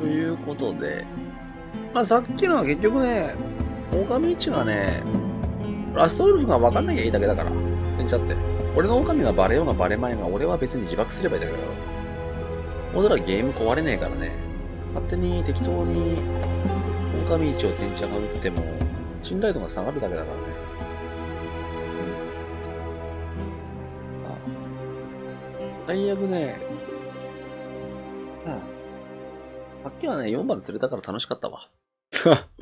ということで、まあ、さっきのは結局ね、狼市がね、ラストウルフが分かんなきゃいいだけだから。ちゃって。俺の狼がバレようがバレまいが、俺は別に自爆すればいいだけだから。俺らゲーム壊れねえからね。勝手に適当に狼市を天茶が打っても、信頼度が下がるだけだからね。うん。あ最悪ね、うん。さっきはね、4番釣れたから楽しかったわ。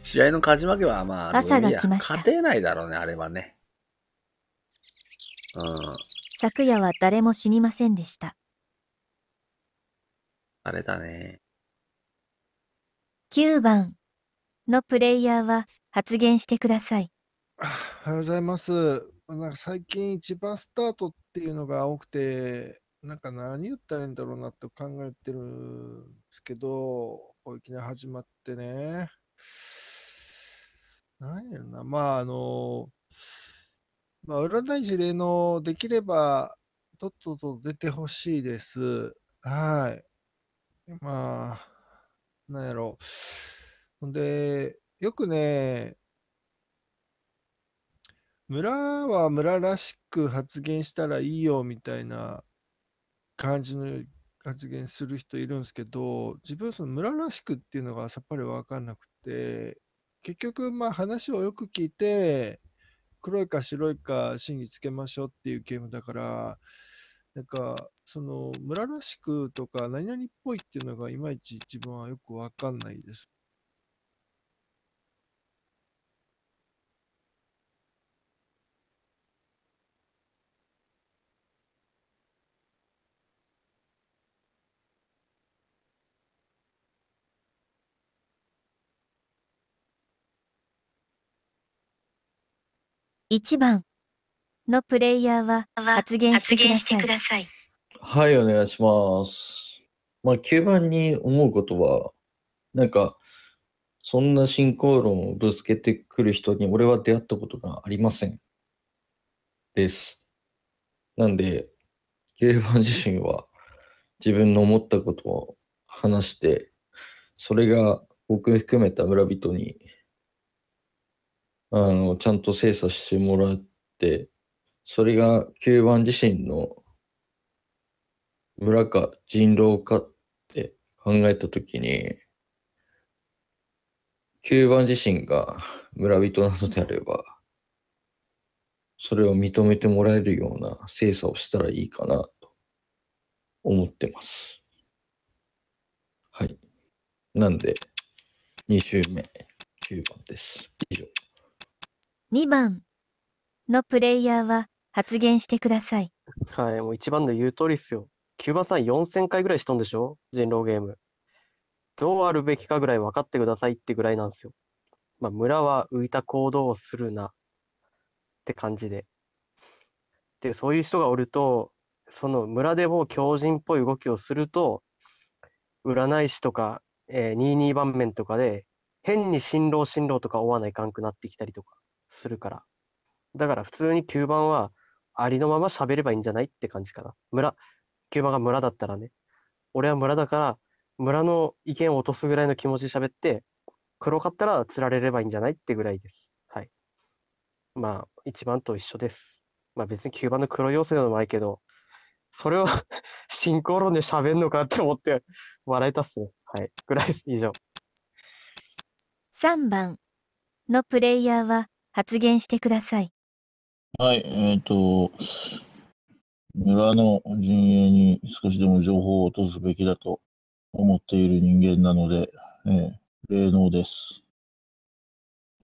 試合の勝ち負けは、まあ、朝が来ました勝てないだろうね、あれはね。うん。昨夜は誰も死にませんでした。あれだね。9番のプレイヤーは発言してください。おはようございます。なんか最近一番スタートっていうのが多くて、なんか何言ったらいいんだろうなって考えてるんですけど、いきなり始まってね。何やろな、まああの、まあ、占い事例のできれば、とっとと出てほしいです。はい。まあ、なんやろほんで、よくね、村は村らしく発言したらいいよみたいな感じの発言する人いるんすけど、自分その村らしくっていうのがさっぱり分かんなくて、結局、ま、あ話をよく聞いて、黒いか白いか審議つけましょうっていうゲームだから、なんか、その村らしくとか何々っぽいっていうのがいまいち自分はよく分かんないです。1番のプレイヤーは発言してください。はい、お願いします。まあ、9番に思うことは、なんか、そんな進行論をぶつけてくる人に俺は出会ったことがありません。です。なんで、9番自身は自分の思ったことを話して、それが僕含めた村人にあの、ちゃんと精査してもらって、それが9番自身の村か人狼かって考えたときに、9番自身が村人なのであれば、それを認めてもらえるような精査をしたらいいかなと思ってます。はい。なんで、2週目、9番です。以上。2番のプレイヤーは発言してください。はい、もう一番の言う通りですよ。キューバさん4000回ぐらいしとんでしょ人狼ゲーム。どうあるべきかぐらい分かってくださいってぐらいなんですよ。まあ、村は浮いた行動をするなって感じで。で、そういう人がおると、その村でも強人っぽい動きをすると、占い師とか、えー、22番面とかで、変に新郎新郎とか追わないかんくなってきたりとか。するから。だから普通に吸盤はありのまま喋ればいいんじゃないって感じかな。村、吸盤が村だったらね。俺は村だから、村の意見を落とすぐらいの気持ちで喋って、黒かったら釣られればいいんじゃないってぐらいです。はい。まあ、一番と一緒です。まあ別に吸盤の黒要素でもないけど、それを 進行論で喋るのかって思って笑えたっすね。はい。ぐらいです。以上。3番のプレイヤーは発言してください。はい、えっ、ー、と、村の陣営に少しでも情報を落とすべきだと思っている人間なので、えー、霊能です。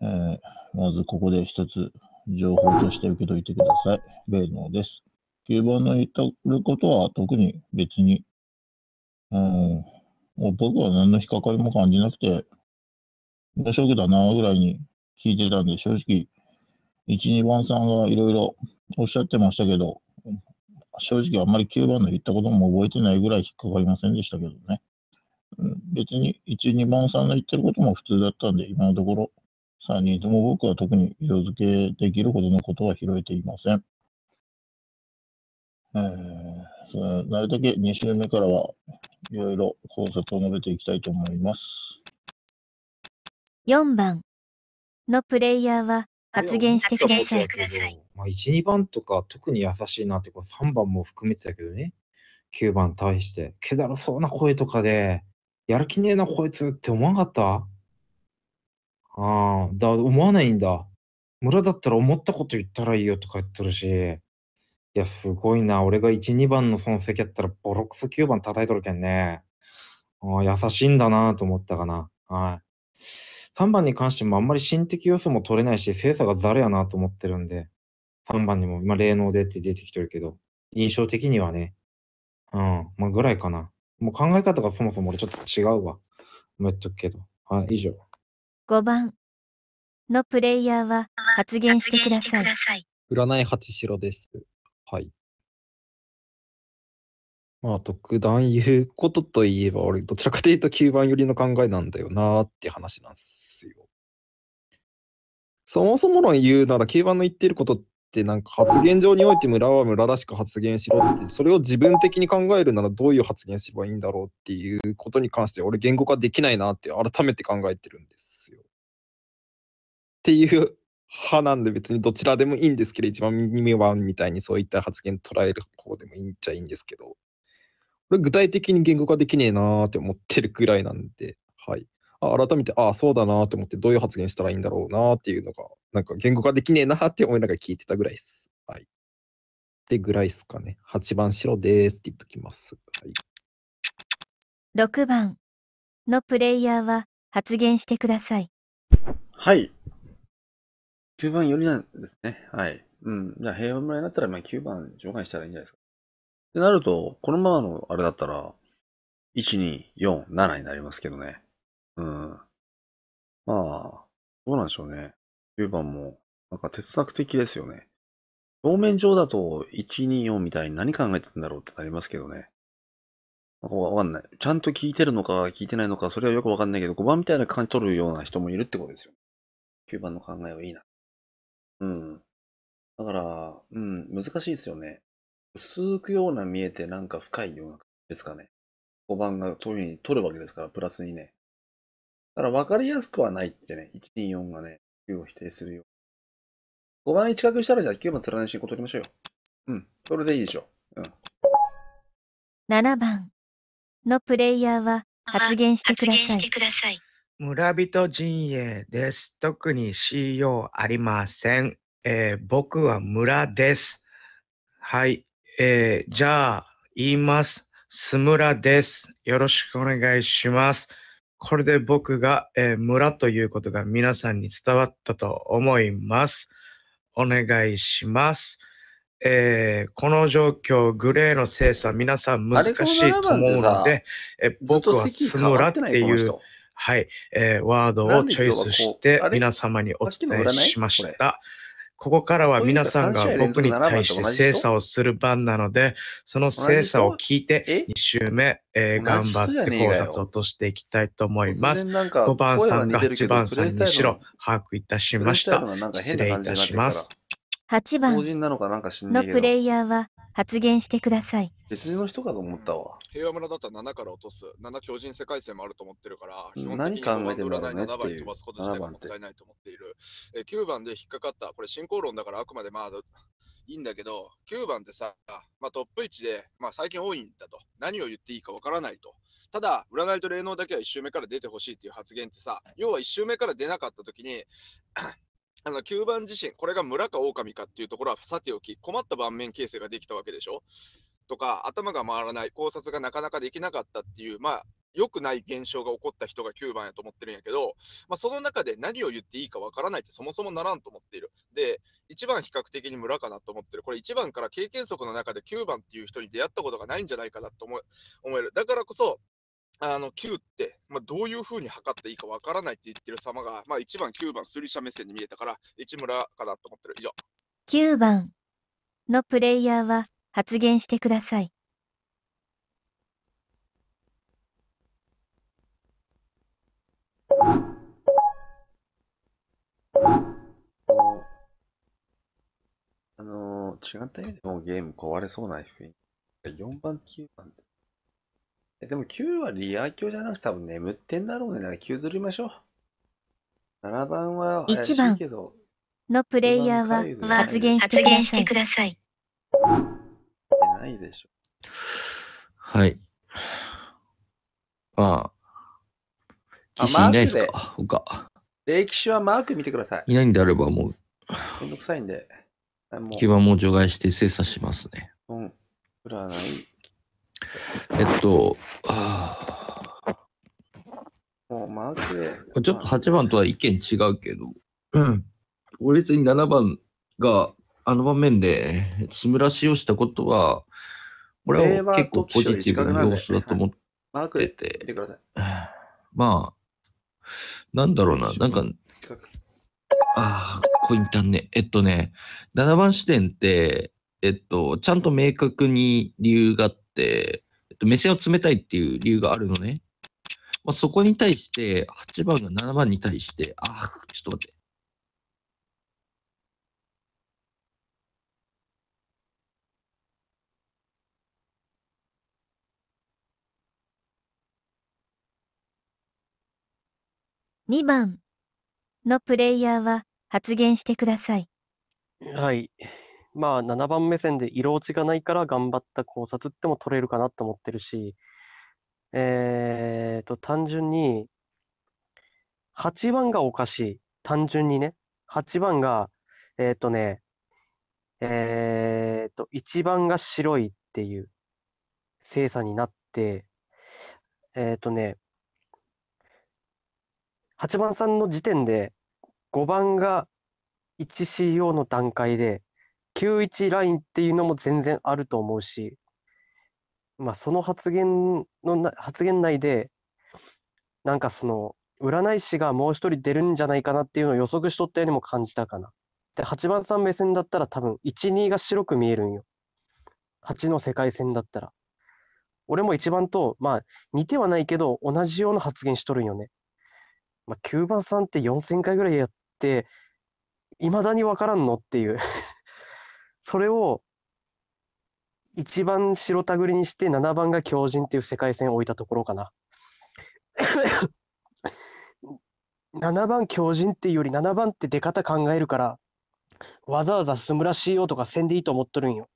えー、まずここで一つ情報として受け取ってください。霊能です。吸盤の言ったることは特に別に、うん、もう僕は何の引っかかりも感じなくて、無職だなぐらいに聞いてたんで、正直、1、2番さんがいろいろおっしゃってましたけど、正直あんまり9番の言ったことも覚えてないぐらい引っかかりませんでしたけどね。別に1、2番さんの言ってることも普通だったんで、今のところ3人とも僕は特に色付けできるほどのことは拾えていません。えー、なるだけ2週目からはいろいろ考察を述べていきたいと思います。4番のプレイヤーは発言してください。まあ、1、2番とか特に優しいなってこう、3番も含めてたけどね、9番に対して、けだらそうな声とかで、やる気ねえな、こいつって思わなかったああ、だ、思わないんだ。村だったら思ったこと言ったらいいよとか言ってるし、いや、すごいな。俺が1、2番の損席やったら、ボロクソ9番叩いとるけんね。あ優しいんだなと思ったかな。はい。3番に関してもあんまり心的要素も取れないし、精査がざるやなと思ってるんで、3番にも今、霊能でって出てきてるけど、印象的にはね、うん、まあぐらいかな。もう考え方がそもそも俺ちょっと違うわ。もう言っとくけど。はい、以上。5番のプレイヤーは発言してください。占い八代です。はい。まあ、特段言うことといえば、俺、どちらかというと9番寄りの考えなんだよなーって話なんです。そもそもの言うなら、競馬の言ってることって、なんか発言上において村は村らしく発言しろって、それを自分的に考えるならどういう発言すればいいんだろうっていうことに関して、俺言語化できないなって改めて考えてるんですよ。っていう派なんで別にどちらでもいいんですけど、一番耳はみたいにそういった発言捉える方でもいいんちゃいいんですけど、これ具体的に言語化できねえなーって思ってるくらいなんで、はい。あ改めて、ああ、そうだなと思って、どういう発言したらいいんだろうなっていうのが、なんか言語化できねえなって思いながら聞いてたぐらいです。はい。ってぐらいですかね。8番白ですって言っときます。はい。6番のプレイヤーは発言してください。はい。9番よりなんですね。はい。うん。じゃあ平和村になったら、まあ9番除外したらいいんじゃないですか。ってなると、このままのあれだったら、1、2、4、7になりますけどね。うん。まあ、どうなんでしょうね。9番も、なんか哲学的ですよね。表面上だと、124みたいに何考えてんだろうってなりますけどね。わかんない。ちゃんと聞いてるのか、聞いてないのか、それはよくわかんないけど、5番みたいな感じ取るような人もいるってことですよ。9番の考えはいいな。うん。だから、うん、難しいですよね。薄くような見えてなんか深いような感じですかね。5番がそういうふうに取るわけですから、プラスにね。だから分かりやすくはないってね、124がね、9を否定するよ。5番近くしたらじゃあ9番連なこ行取りましょうよ。うん、それでいいでしょう。うん。7番のプレイヤーは発言してください。さい村人陣営です。特に CO ありません。えー、僕は村です。はい。えー、じゃあ、言います。すむらです。よろしくお願いします。これで僕が、えー、村ということが皆さんに伝わったと思います。お願いします。えー、この状況、グレーの精査、皆さん難しいと思うので、え僕はスムラっていう、はい、えー、ワードをチョイスして、皆様にお伝えしました。ここからは皆さんが僕に対して精査をする番なので、その精査を聞いて、2週目、えー、頑張って考察を落としていきたいと思います。5番さんが8番さんにしろ把握いたしました。失礼いたします。8番人なのかなんか知んけどプレイヤーは発言してください。別の人かと思ったわ。平和村だったら7から落とす。7強人世界線もあると思ってるから、何考えてんだろうねっていう7飛ばすこと自体もったいないと思っている。え9番で引っかかった。これ進行論だからあくまでまあ、いいんだけど、9番ってさ、まあ、トップ1で、まあ、最近多いんだと。何を言っていいかわからないと。ただ、占いと霊能だけは1周目から出てほしいっていう発言ってさ、要は1周目から出なかった時に、あの吸番自身、これが村か狼かっていうところはさておき、困った盤面形成ができたわけでしょとか、頭が回らない、考察がなかなかできなかったっていう、まあ、良くない現象が起こった人が9番やと思ってるんやけど、まあ、その中で何を言っていいかわからないってそもそもならんと思っている。で、1番比較的に村かなと思ってる。これ1番から経験則の中で9番っていう人に出会ったことがないんじゃないかなと思思える。だからこそ、あの9って、まあ、どういうふうに測っていいかわからないって言ってる様が、まあ、1番、9番、スリシャ目線に見えたから、市村かなと思ってる。以上。9番のプレイヤーは発言してください。あのー、違った意味でもゲーム壊れそうな F4 番、9番ってえでも9はリア強じゃなくて多分眠ってんだろうね。なら9ずりましょう。7番は1番のプレイヤーは発言してください。ないでしょ。はい。ああ、騎士いないですか他。歴史はマーク見てください。いないんであればもう。めんどくさいんで。基盤もう除外して精査しますね。うん。裏ない。えっと、もうマジで。ちょっと8番とは意見違うけど、うん。俺別に7番があの場面でつむらしをしたことは、俺は結構ポジティブな要素だと思っマークてでてて、まあ、なんだろうな、なんか、ああ、コインたんね。えっとね、7番視点って、えっと、ちゃんと明確に理由があって、、えっと、目線を冷たいっていう理由があるのね。まあ、そこに対して、8番が7番に対して、あ、ちょっと待って。2番のプレイヤーは発言してください。はい。まあ、7番目線で色落ちがないから頑張った考察っても取れるかなと思ってるし、えー、と、単純に、8番がおかしい。単純にね。8番が、えっ、ー、とね、えっ、ー、と、1番が白いっていう精査になって、えっ、ー、とね、8番さんの時点で5番が 1CO の段階で、91ラインっていうのも全然あると思うし、まあ、その発言の発言内で、なんかその、占い師がもう一人出るんじゃないかなっていうのを予測しとったようにも感じたかな。で、8番さん目線だったら多分、1、2が白く見えるんよ。8の世界線だったら。俺も1番と、まあ、似てはないけど、同じような発言しとるんよね。まあ、9番さんって4000回ぐらいやって、いまだにわからんのっていうそれを一番白たぐりにして7番が強靭っていう世界線を置いたところかな。7 番強靭っていうより7番って出方考えるからわざわざスムラ CO とかせんでいいと思っとるんよ。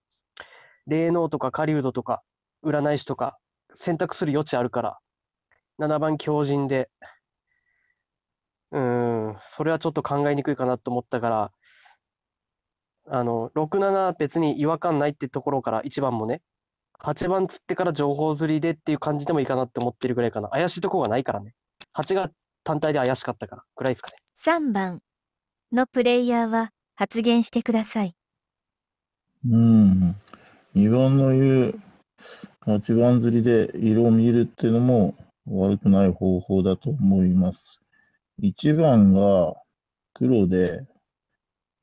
霊能とか狩人とか占い師とか選択する余地あるから7番強靭でうーんそれはちょっと考えにくいかなと思ったからあの、67別に違和感ないってところから1番もね、8番釣ってから情報釣りでっていう感じでもいいかなって思ってるぐらいかな。怪しいとこがないからね。8が単体で怪しかったからぐらいですかね。3番のプレイヤーは発言してください。うん。2番の言う8番釣りで色を見るっていうのも悪くない方法だと思います。1番が黒で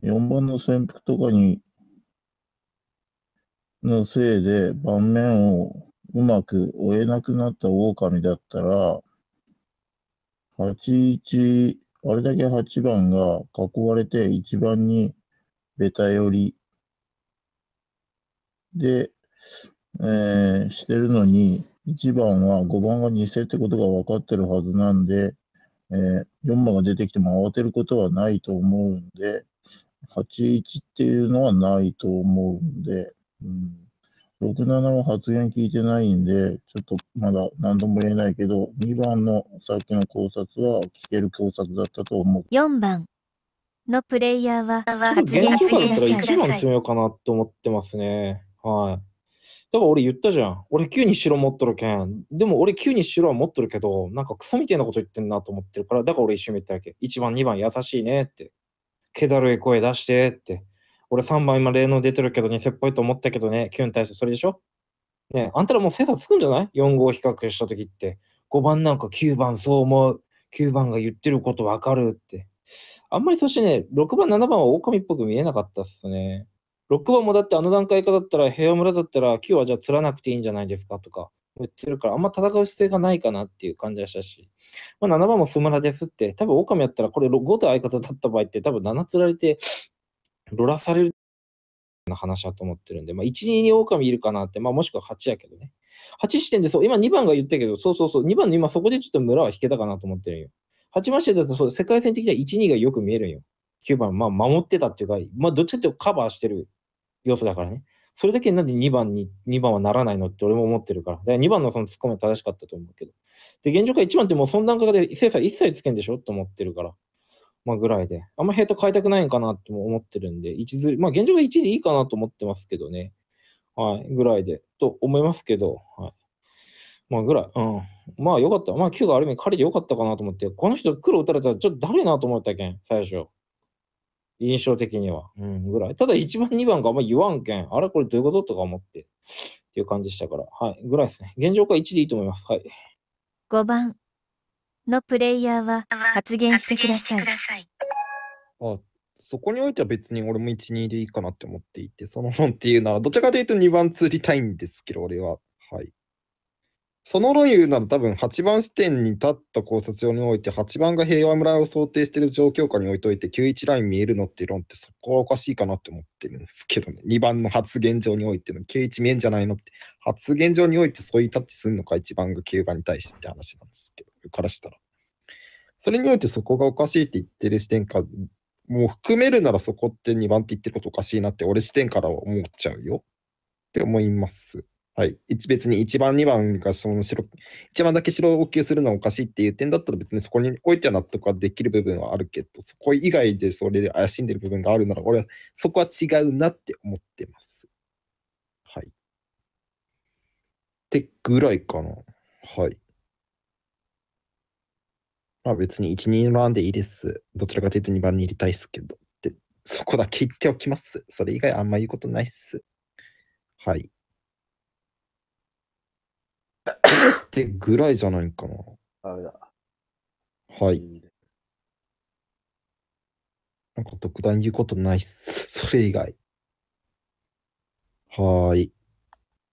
4番の潜伏とかに、のせいで盤面をうまく追えなくなった狼だったら、81、あれだけ8番が囲われて1番にベタ寄りで、えー、してるのに、1番は5番が偽ってことが分かってるはずなんで、えー、4番が出てきても慌てることはないと思うんで、8、1っていうのはないと思うんで、うん、6、7は発言聞いてないんで、ちょっとまだ何度も言えないけど、2番のさっきの考察は聞ける考察だったと思う。4番のプレイヤーは発言してください。1番詰めようかなと思ってますね。はい。だから俺言ったじゃん。俺9に白持っとるけん。でも俺9に白は持っとるけど、なんかクソみたいなこと言ってんなと思ってるから、だから俺一瞬言ったわけ。1番、2番優しいねって。気だるい声出してって。俺3番今霊能出てるけど偽っぽいと思ったけどね、9に対してそれでしょねあんたらもう精査つくんじゃない ?4 号比較した時って。5番なんか9番そう思う。9番が言ってることわかるって。あんまりそしてね、6番、7番は狼っぽく見えなかったっすね。6番もだってあの段階かだったら、平和村だったら、9はじゃあ釣らなくていいんじゃないですかとか、言ってるから、あんま戦う姿勢がないかなっていう感じがしたし、まあ、7番もスムラですって、多分オカミやったら、これ5で相方だった場合って、多分7つられて、ロラされるな話だと思ってるんで、まあ、1、2にオカミいるかなって、まあ、もしくは8やけどね。8視点で、そう、今2番が言ったけど、そうそうそう、2番の今そこでちょっと村は引けたかなと思ってるんよ。8番視点だとそう、世界線的には1、2がよく見えるんよ。9番、まあ、守ってたっていうか、まあ、どっちかっていうとカバーしてる要素だからね。それだけなんで2番に、2番はならないのって俺も思ってるから。だから2番のそのツッコミは正しかったと思うけど。で、現状から1番ってもうその段階で精査一切つけんでしょと思ってるから。まあぐらいで。あんまヘイト変えたくないんかなとも思ってるんで、1ずまあ現状が1でいいかなと思ってますけどね。はい、ぐらいで。と思いますけど、はい。まあぐらい。うん。まあよかった。まあ9がある意味彼でよかったかなと思って、この人黒打たれたらちょっと誰なと思ったけん、最初。印象的には。うん、ぐらい。ただ1番、2番があんま言わんけん、あれこれどういうこととか思って、っていう感じでしたから。はい、ぐらいですね。現状が1でいいと思います。はい。5番のプレイヤーは発言してください。あそこにおいては別に俺も1、2でいいかなって思っていて、その本っていうなら、どちらかというと2番釣りたいんですけど、俺は。はい。その論言うなら多分8番視点に立った考察上において8番が平和村を想定している状況下に置いといて91ライン見えるのって論ってそこはおかしいかなって思ってるんですけどね2番の発言上においての91見えんじゃないのって発言上においてそういうタッチするのか1番が9番に対してって話なんですけどからしたらそれにおいてそこがおかしいって言ってる視点かもう含めるならそこって2番って言ってることおかしいなって俺視点から思っちゃうよって思います。はい、別に1番、2番がその白、1番だけ白を補給するのはおかしいっていう点だったら、別にそこにおいては納得はできる部分はあるけど、そこ以外でそれで怪しんでる部分があるなら、俺はそこは違うなって思ってます。はい。ってぐらいかな。はい。まあ別に1、2番でいいです。どちらかというと2番に入れたいですけど。って、そこだけ言っておきます。それ以外あんま言うことないっす。はい。ってぐらいじゃないかな。ダメだ。はい。なんか特段言うことないっす。それ以外。はーい。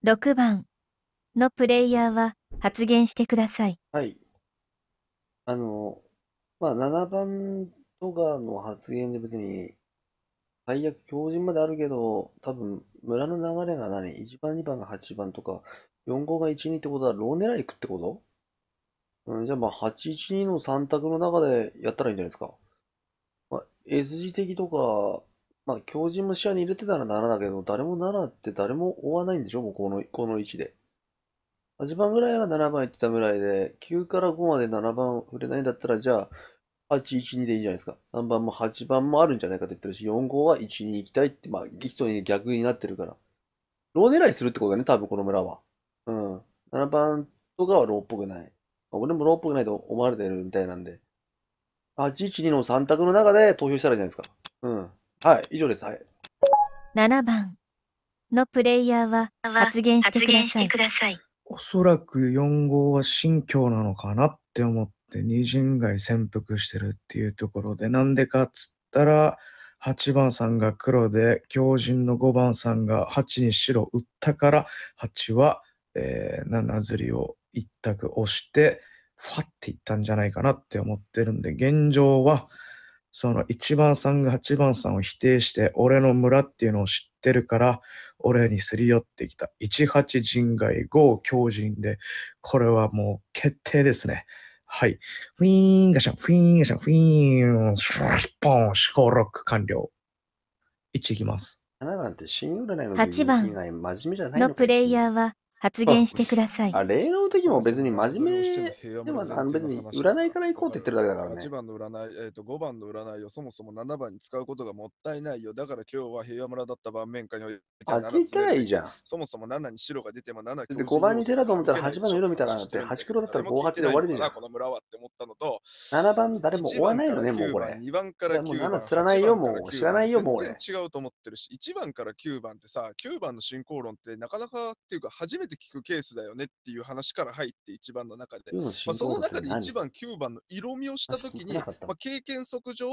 6番のプレイヤーは発言してください。はい。あの、まあ、7番とかの発言で別に、最悪標人まであるけど、多分村の流れが何 ?1 番、2番が8番とか、4五が12ってことは、ロー狙い行くってことうん、じゃあまあ、812の3択の中でやったらいいんじゃないですか。まあ、S 字的とか、まあ、強靭も視野に入れてたらならだけど、誰も7って誰も追わないんでしょもうこの、この位置で。8番ぐらいは7番行ってたぐらいで、9から5まで7番触れないんだったら、じゃあ、8、1、2でいいじゃないですか。3番も8番もあるんじゃないかと言ってるし、4、五は1、2行きたいって、まあ、人に逆になってるから。ロー狙いするってことだね、多分この村は。うん。7番とかはローっぽくない。俺もローっぽくないと思われてるみたいなんで。812の3択の中で投票したらいいじゃないですか。うん。はい、以上です。はい。7番のプレイヤーは発言してください。おそらく4号は信教なのかなって思って二人街潜伏してるっていうところでなんでかっつったら8番さんが黒で狂人の5番さんが8に白打ったから8はえー、七釣りを一択押して、ファっていったんじゃないかなって思ってるんで、現状は、その1番さんが8番さんを否定して、俺の村っていうのを知ってるから、俺にすり寄ってきた。18人外、5強人で、これはもう決定ですね。はい。フィーンガシャン、フィーンガシャン、フィーン、シュポン、シコロック完了。1いきます。7番って新占いの以外真面目じゃないのかのプレイヤーは発言してください。あ、例の時も別に真面目でも別に占いから行こうって言ってるだけだからね。番の占い、えー、と5番の占いをそもそも7番に使うことがもったいないよ。だから今日は平和村だった場面かにおいてたいじゃん。そもそも7に白が出ても7で5番に出たと思ったら8番の色みたいなのって、8黒だったら5、8で終わりでしこの村はって思ったのと、7番誰も追わないよね、もうこれ。2番から9番。7つらないよ、もう知らないよ、もう違うと思ってるし、1番から9番ってさ、9番の進行論ってなかなかっていうか初めてめて聞くケースだよねっていう話から入って1番の中で、まあ、その中で1番、9番の色味をしたときに、まあ、経験則上、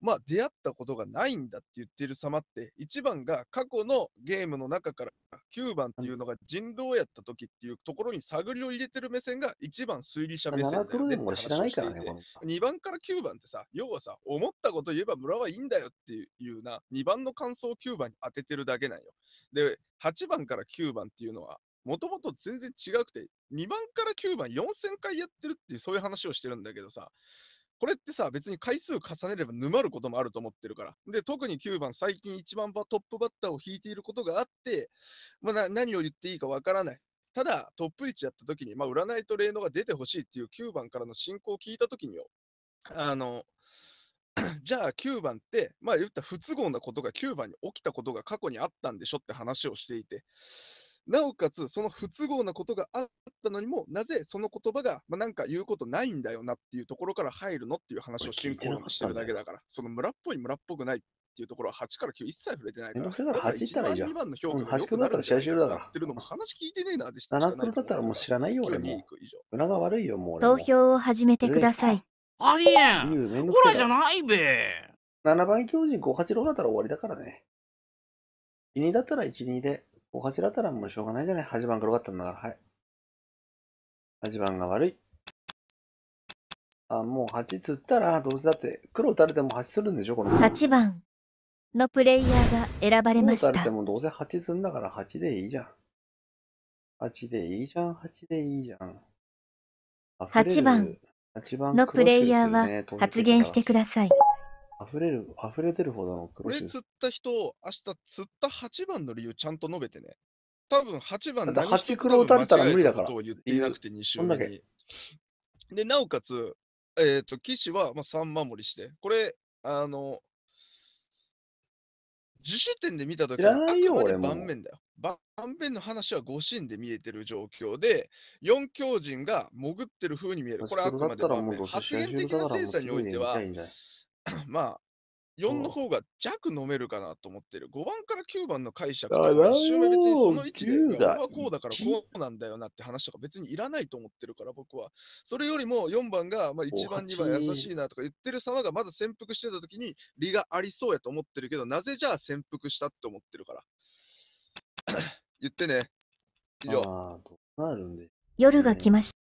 まあ、出会ったことがないんだって言ってる様って、1番が過去のゲームの中から9番っていうのが人狼やったときっていうところに探りを入れてる目線が1番推理者目線だよねって話をしていて、2番から9番ってさ、要はさ、思ったこと言えば村はいいんだよっていうな、2番の感想を9番に当ててるだけなんよ。で、8番から9番っていうのは、もともと全然違くて、2番から9番4000回やってるっていう、そういう話をしてるんだけどさ、これってさ、別に回数重ねれば沼ることもあると思ってるから。で、特に9番、最近1番トップバッターを引いていることがあって、まあ、何を言っていいかわからない。ただ、トップ1やった時に、まあ、占いと霊能が出てほしいっていう9番からの進行を聞いた時によ、あの、じゃあ9番って、まあ言った不都合なことが9番に起きたことが過去にあったんでしょって話をしていて、なおかつその不都合なことがあったのにも、なぜその言葉が、まあ、なんか言うことないんだよなっていうところから入るのっていう話を進行してるだけだから、その村っぽい村っぽくないっていうところは8から9一切触れてないから、8っら1番2番の評価がかくなるらじゃないかなっていのも話聞いてねえなでし7分だったらもう知らないよ俺も。投票を始めてください。ありえん。オラじゃないべ。7番狂人五八郎だったら終わりだからね。1二だったら一二で、五八だったらもうしょうがないじゃない。八番黒かったんだから、はい。8番が悪い。あ、もう八つったら、どうせだって黒打たれても八するんでしょ、この。八番のプレイヤーが選ばれました。黒打たれてもどうせ8釣んだから8でいいじゃん。8でいいじゃん、8でいいじゃん。8番。のプレイヤーは発言してください。溢れる、溢れてるほどの黒俺釣った人、明日釣った8番の理由ちゃんと述べてね。多分8番だ8黒を打ったら無理だから。なで、なおかつ、えっ、ー、と、騎士はまあ3守りして、これ、あの、自主点で見たときはあくまで盤面だよ。盤面の話は5神で見えてる状況で、四強人が潜ってる風に見える。これあくまで盤面。発言的な精査においては、まあ、4の方が弱飲めるかなと思ってる。五番から九番の解釈とか、1周目別にその位置で、僕はこうだからこうなんだよなって話とか別にいらないと思ってるから、僕は。それよりも四番が、一番、2番優しいなとか言ってる様がまだ潜伏してた時に、理がありそうやと思ってるけど、なぜじゃあ潜伏したって思ってるから。言ってね。以上。夜が来ました。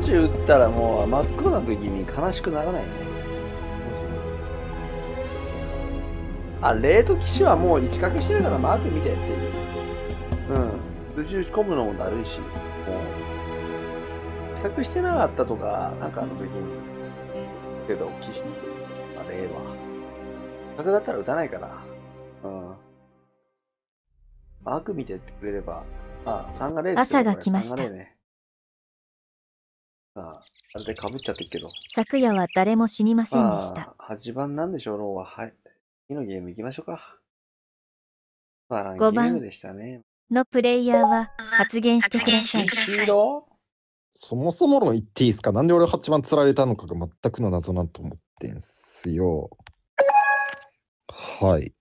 ジ打ったらもう真っ黒な時に悲しくならないね。あ、レート騎士はもう一角してるからマーク見てっていう。うん。数字打ち込むのもだるいし、もう。比較してなかったとか、なんかあの時に。けど、騎士。あれは。比較だったら打たないから。うん。マーク見てってくれれば。あ、3が0朝が来ました。3が0ねああ、あれでかぶっちゃってるけど。昨夜は誰も死にませんでした。八番なんでしょう、ローは。はい。次のゲーム行きましょうか。バランゲーム番でしたね。のプレイヤーは発言してください。そもそも論言っていいですかなんで俺八番釣られたのかが全くの謎なんと思ってんすよ。はい。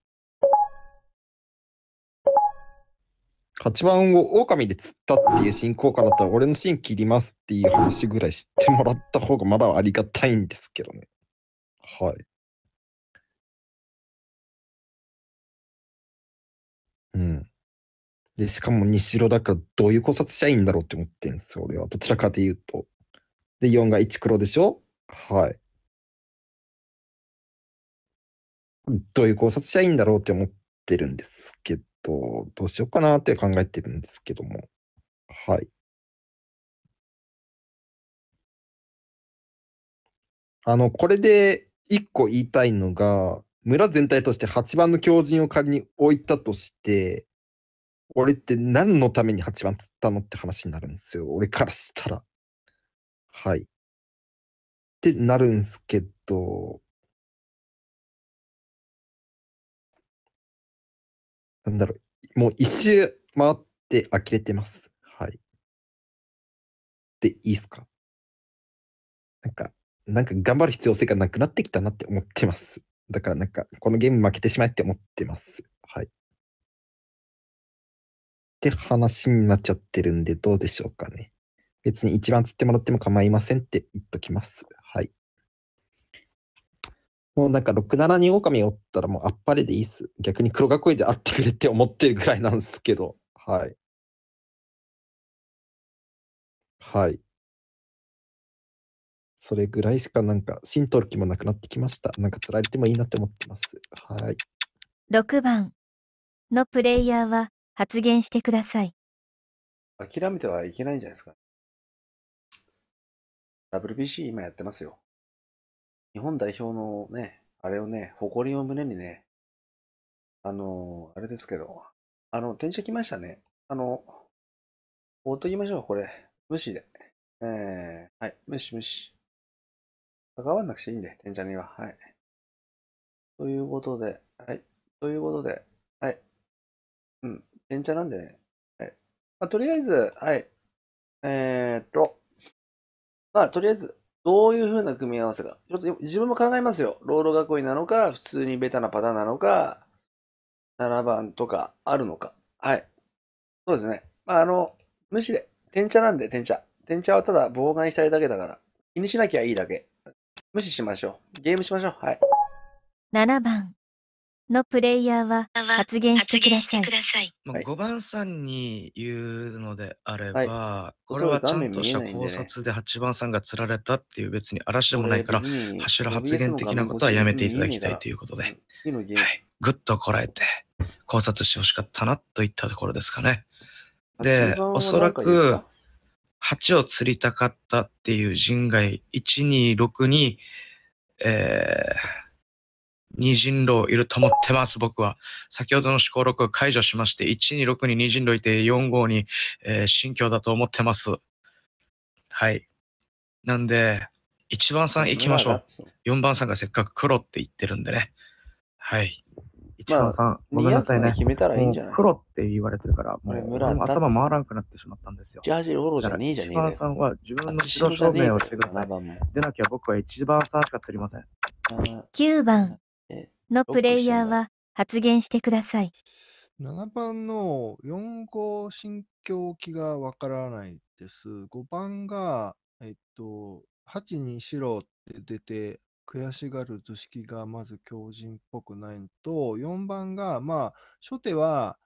8番を狼で釣ったっていう進行果だったら俺のシーン切りますっていう話ぐらい知ってもらった方がまだありがたいんですけどね。はい。うん。で、しかも西城だからどういう考察したいいんだろうって思ってんすよ、俺は。どちらかで言うと。で、4が1黒でしょはい。どういう考察したいいんだろうって思ってるんですけど。と、どうしようかなって考えてるんですけども。はい。あの、これで一個言いたいのが、村全体として8番の狂人を仮に置いたとして、俺って何のために8番釣ったのって話になるんですよ。俺からしたら。はい。ってなるんですけど、なんだろう、もう一周回って呆れてます。はい。で、いいっすかなんか、なんか頑張る必要性がなくなってきたなって思ってます。だからなんか、このゲーム負けてしまえって思ってます。はい。って話になっちゃってるんで、どうでしょうかね。別に一番釣ってもらっても構いませんって言っときます。もうなんか6、7人狼おったらもうあっぱれでいいっす。逆に黒囲いで会ってくれって思ってるぐらいなんですけど、はい。はい。それぐらいしかなんか、浸透る気もなくなってきました。なんか取られてもいいなって思ってます。はい。6番のプレイヤーは発言してください。諦めてはいけないんじゃないですか。WBC 今やってますよ。日本代表のね、あれをね、誇りを胸にね、あの、あれですけど、あの、転車来ましたね。あの、放っときましょう、これ。無視で。えー、はい、無視無視。関わんなくていいんで、転車には。はい。ということで、はい。ということで、はい。うん、転車なんでね。はい。まあ、とりあえず、はい。えー、っと、まあ、とりあえず、どういう風な組み合わせが。ちょっと自分も考えますよ。ロード囲いなのか、普通にベタなパターンなのか、7番とかあるのか。はい。そうですね。あの、無視で。天茶なんで、天茶。天茶はただ妨害したいだけだから。気にしなきゃいいだけ。無視しましょう。ゲームしましょう。はい。7番。のプレイヤーは発言してください。まあ、5番さんに言うのであれば、はい、これはちゃんとした考察で8番さんが釣られたっていう別に嵐でもないから、柱発言的なことはやめていただきたいということで、はい、ぐっとこらえて考察してほしかったなといったところですかね。で、おそらく8を釣りたかったっていう人外126に、えー、二人狼いると思ってます、僕は。先ほどの思考録を解除しまして、126に二人狼いて、45に、えー、新居だと思ってます。はい。なんで、1番さん行きましょう。4番さんがせっかく黒って言ってるんでね。はい。1番さん、まあ、ごめんなさいね。決めたらいいんじゃない黒って言われてるから、もう頭回らなくなってしまったんですよ。ジャージロじゃねえじゃねえ1番さんは自分の白証明をしてください。でなきゃ僕は1番さんしか取りません。9番。のプレイヤーは発言してください。7番の4号心境気がわからないです。5番が、えっと、8に白って出て、悔しがる図式がまず強靭っぽくないのと、4番が、まあ、初手は、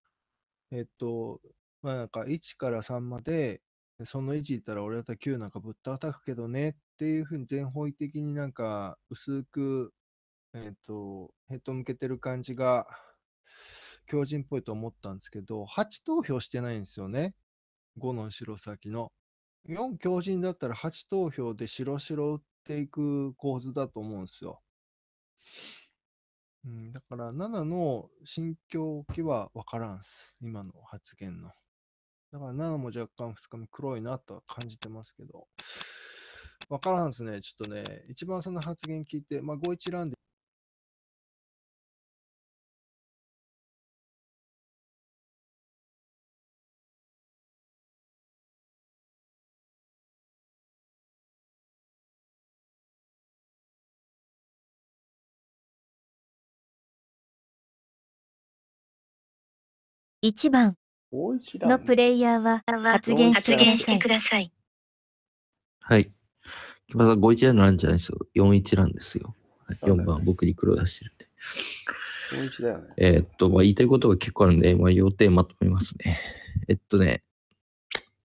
えっと、まあなんか1から3まで、その1いったら俺だったら9なんかぶったたくけどねっていうふうに全方位的になんか薄くえっ、と、ヘッド向けてる感じが、強人っぽいと思ったんですけど、8投票してないんですよね。5の白先の。4強人だったら8投票で白白打っていく構図だと思うんですよ。うん、だから7の心境記は分からんす。今の発言の。だから7も若干2日目黒いなとは感じてますけど。分からんすね。ちょっとね、一番その発言聞いて、まあ5一ランで1番のプレイヤーは発言してください。はい。木場さん、5一ランんじゃないですよ。4一ランですよ。4番、僕に黒出してるんで。えー、っと、まあ、言いたいことが結構あるんで、まあ、要点まとめますね。えっとね、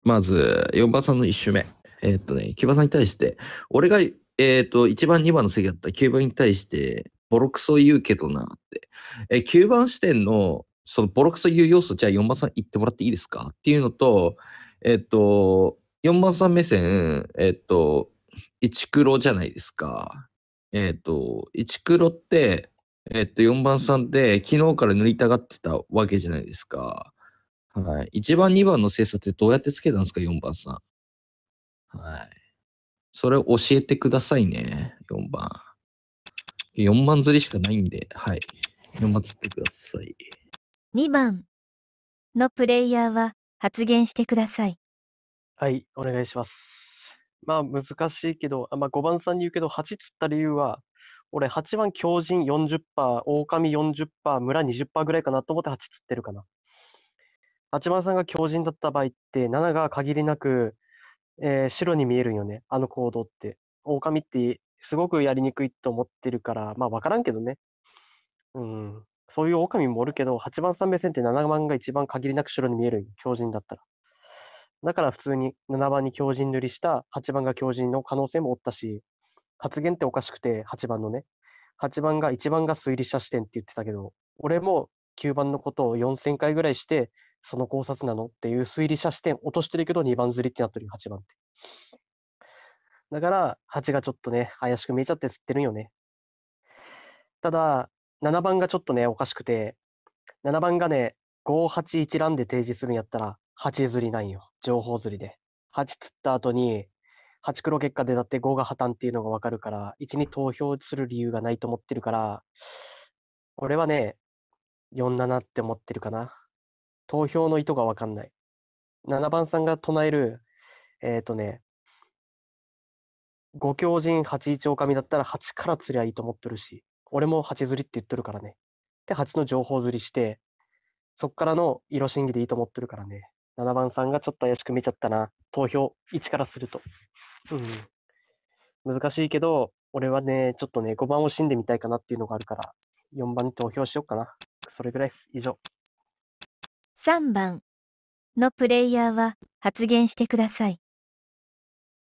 まず、4番さんの1周目。えっとね、木場さんに対して、俺が、えー、っと、1番、2番の席だった9番に対して、ボロクソ言うけどなって。え9番視点のそのボロクソ言う要素、じゃあ4番さん言ってもらっていいですかっていうのと、えっ、と、4番さん目線、えっ、と、一黒じゃないですか。えっ、と、一黒って、えっ、と、4番さんで昨日から塗りたがってたわけじゃないですか。はい。1番、2番の精査ってどうやってつけたんですか、4番さん。はい。それ教えてくださいね、4番。4番釣りしかないんで、はい。4番釣ってください。2番のプレイヤーは発言してください。はい、お願いします。まあ難しいけど、まあ、5番さんに言うけど、8つった理由は、俺8番狂人40%、狼40%、村20%ぐらいかなと思って8つってるかな。8番さんが狂人だった場合って、7が限りなく、えー、白に見えるんよね、あの行動って。狼ってすごくやりにくいと思ってるから、まあ分からんけどね。うん。そういう狼もおるけど、8番3目線って7番が一番限りなく白に見える、強人だったら。だから普通に7番に強人塗りした8番が強人の可能性もおったし、発言っておかしくて、8番のね。8番が1番が推理者視点って言ってたけど、俺も9番のことを4000回ぐらいして、その考察なのっていう推理者視点落としてるけど2番ずりってなってるよ、8番って。だから、8がちょっとね、怪しく見えちゃって知ってるんよね。ただ、7番がちょっとね、おかしくて、7番がね、581ランで提示するんやったら、8釣りなんよ。情報釣りで。8釣った後に、8黒結果でだって5が破綻っていうのがわかるから、1に投票する理由がないと思ってるから、俺はね、47って思ってるかな。投票の意図がわかんない。7番さんが唱える、えっ、ー、とね、五強人八一狼だったら8から釣りゃいいと思ってるし、俺も8釣りって言っとるからね。で、8の情報釣りして、そっからの色審議でいいと思ってるからね。7番さんがちょっと怪しく見ちゃったな。投票1からすると。うん。難しいけど、俺はね、ちょっとね、5番を死んでみたいかなっていうのがあるから、4番に投票しようかな。それぐらいです。以上。3番のプレイヤーは発言してください。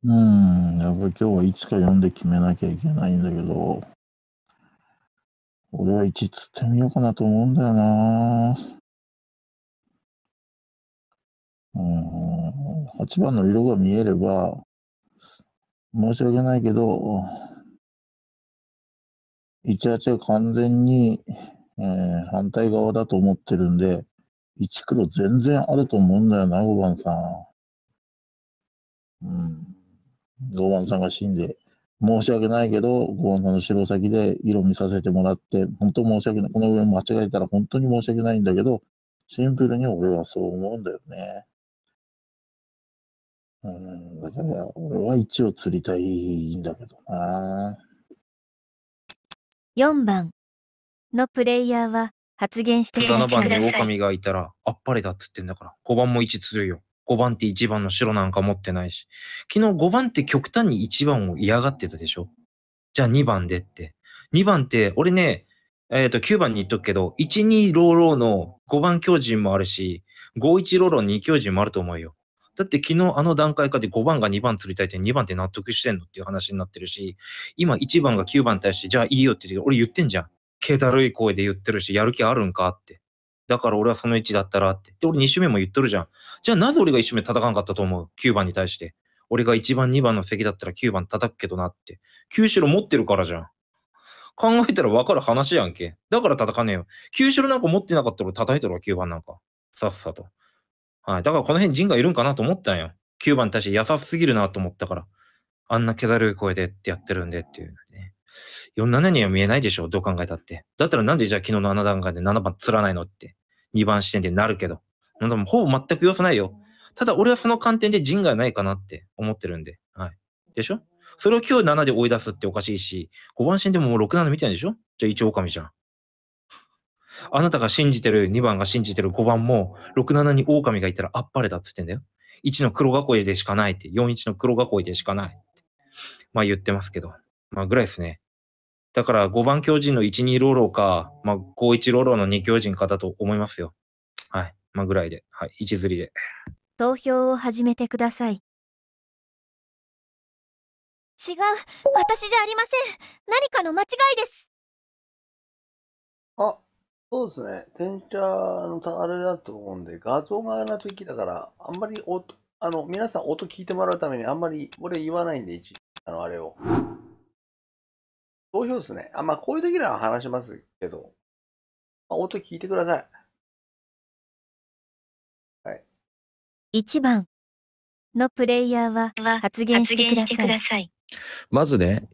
うん、やっぱ今日は1か4で決めなきゃいけないんだけど、俺は1つってみようかなと思うんだよな。うん、8番の色が見えれば、申し訳ないけど、18は完全に、えー、反対側だと思ってるんで、1黒全然あると思うんだよな、5番さん。うん。5番さんが死んで。申し訳ないけど、ゴ番ナの白先で色見させてもらって、本当申し訳ない。この上間違えたら本当に申し訳ないんだけど、シンプルに俺はそう思うんだよね。うん、だから俺は一を釣りたいんだけどな。4番のプレイヤーは発言してください。7番に狼がいたらあっぱれだって言ってんだから、5番も1釣るよ。5番手1番の白なんか持ってないし。昨日5番手極端に1番を嫌がってたでしょ。じゃあ2番でって。2番って、俺ね、えっ、ー、と、9番に言っとくけど、1、2ローローの5番強人もあるし、5、1ローロー2強人もあると思うよ。だって昨日あの段階かで5番が2番釣りたいって2番って納得してんのっていう話になってるし、今1番が9番に対して、じゃあいいよって言って、俺言ってんじゃん。気だるい声で言ってるし、やる気あるんかって。だから俺はその位置だったらって。で、俺2周目も言っとるじゃん。じゃあなぜ俺が1周目叩かんかったと思う ?9 番に対して。俺が1番、2番の席だったら9番叩くけどなって。9しろ持ってるからじゃん。考えたら分かる話やんけ。だから叩かねえよ。9しろなんか持ってなかったら叩いるろ、9番なんか。さっさと。はい。だからこの辺人がいるんかなと思ったんよ。9番に対して優しすぎるなと思ったから。あんなけだるい声でってやってるんでっていうね。47には見えないでしょ、どう考えたって。だったらなんでじゃあ昨日の7段階で7番釣らないのって、2番視点でなるけど。なんだもほぼ全く様子ないよ。ただ俺はその観点で人がないかなって思ってるんで。はい。でしょそれを今日7で追い出すっておかしいし、5番死んでももう6な見てないでしょじゃあ一応狼じゃん。あなたが信じてる、2番が信じてる5番も、67に狼がいたらあっぱれだっつってんだよ。1の黒囲いでしかないって、41の黒囲いでしかないって。まあ言ってますけど。まあぐらいですね。だから5番狂人の1、2ローローか、まあ、5、1ローローの2狂人かだと思いますよ。はい。まあ、ぐらいで。はい。1釣りで。投票を始めてください。違う。私じゃありません。何かの間違いです。あ、そうですね。天茶のあれだと思うんで、画像があれなときだから、あんまり音、あの、皆さん音聞いてもらうためにあんまり、俺言わないんで、一あの、あれを。投票ですね。あ、まあ、こういう時には話しますけど、まあ、音聞いてください。はい。1番のプレイヤーは発言してください。まずね、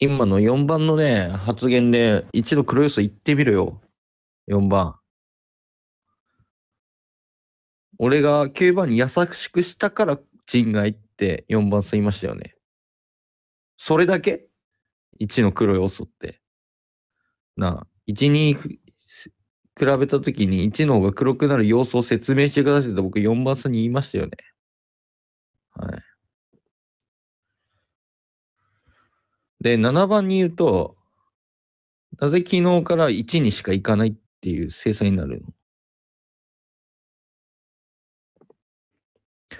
今の4番のね、発言で、一度黒い嘘言ってみろよ。4番。俺が9番に優しくしたから、が外って4番すいましたよね。それだけ ?1 の黒要素って。なあ、1に比べたときに1の方が黒くなる要素を説明してくださいて僕4番さんに言いましたよね。はい。で、7番に言うと、なぜ昨日から1にしか行かないっていう制裁になるの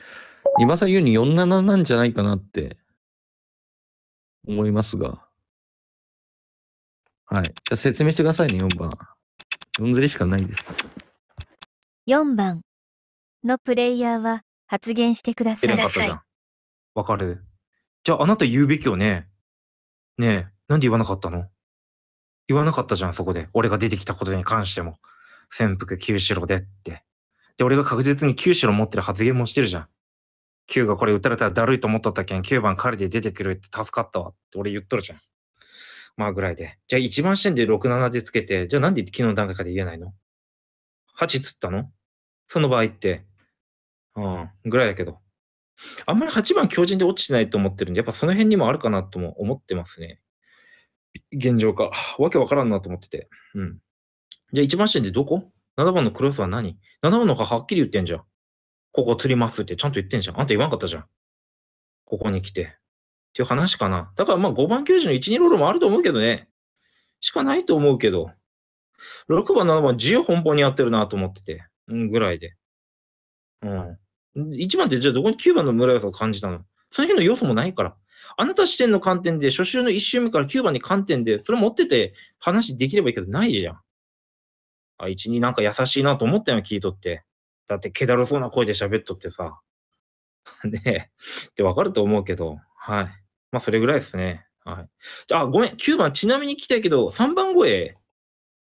今番さん言うに47なんじゃないかなって思いますが。はい。じゃあ説明してくださいね、4番。4ずりしかないです。4番のプレイヤーは発言してください。わかわかる。じゃああなた言うべきよね。ねえ、なんで言わなかったの言わなかったじゃん、そこで。俺が出てきたことに関しても。潜伏九四郎でって。で、俺が確実に九四郎持ってる発言もしてるじゃん。9がこれ打たれたらだるいと思っとったけん、9番彼で出てくるって助かったわって俺言っとるじゃん。まあぐらいで。じゃあ1番視点で6、7でつけて、じゃあなんで昨日の段階で言えないの ?8 つったのその場合って。うん、ぐらいやけど。あんまり8番強靭で落ちてないと思ってるんで、やっぱその辺にもあるかなとも思ってますね。現状か。わけわからんなと思ってて。うん。じゃあ1番視点でどこ ?7 番のクロスは何 ?7 番の方がはっきり言ってんじゃん。ここ釣りますってちゃんと言ってんじゃん。あんた言わんかったじゃん。ここに来て。っていう話かな。だからまあ5番球児の1、2ロールもあると思うけどね。しかないと思うけど。6番、7番、自由奔放にやってるなと思ってて。うん、ぐらいで。うん。1番ってじゃあどこに9番の村さを感じたのその日の要素もないから。あなた視点の観点で、初週の1週目から9番に観点で、それ持ってて話できればいいけど、ないじゃん。あ、1、2なんか優しいなと思ったよ、聞いとって。だって気だるそうな声で喋っとってさ。ねえ、ってわかると思うけど、はい。まあ、それぐらいですね。はい。あ、ごめん、9番、ちなみに聞きたいけど、3番声、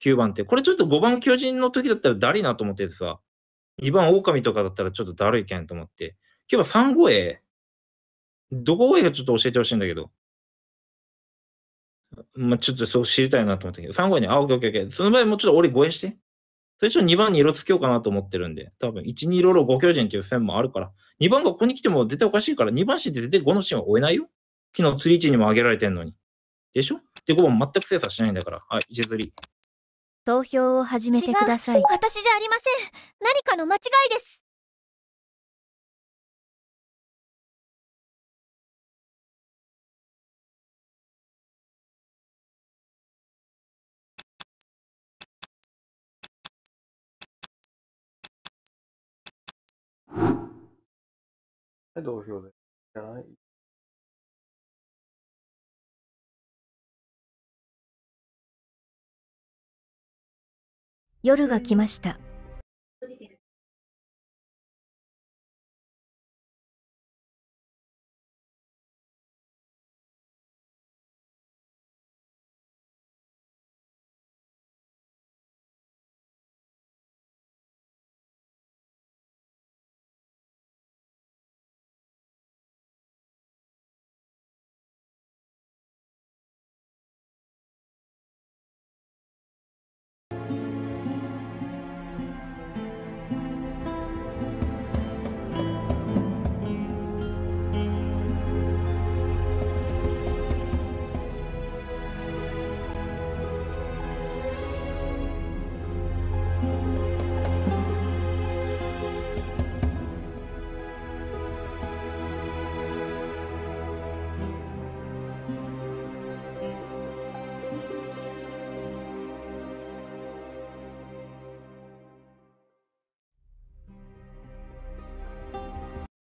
9番って、これちょっと5番巨人の時だったらだなと思っててさ、2番狼とかだったらちょっとだるいけんと思って、今日は3声、どこ声がちょっと教えてほしいんだけど、まあ、ちょっとそう知りたいなと思ったけど、3声ね、あ、オッケーオッケーオッケー。その場合もうちょっと俺声して。最初2番に色つけようかなと思ってるんで、多分1、2ロロ5巨人っていう線もあるから、2番がここに来ても絶対おかしいから、2番って絶対5のシーンは追えないよ。昨日、釣り位置にも上げられてんのに。でしょで、5番全く精査しないんだから。はい、1釣り。投票を始めてください。私じゃありません。何かの間違いです。はい、同票で。じゃない。夜が来ました。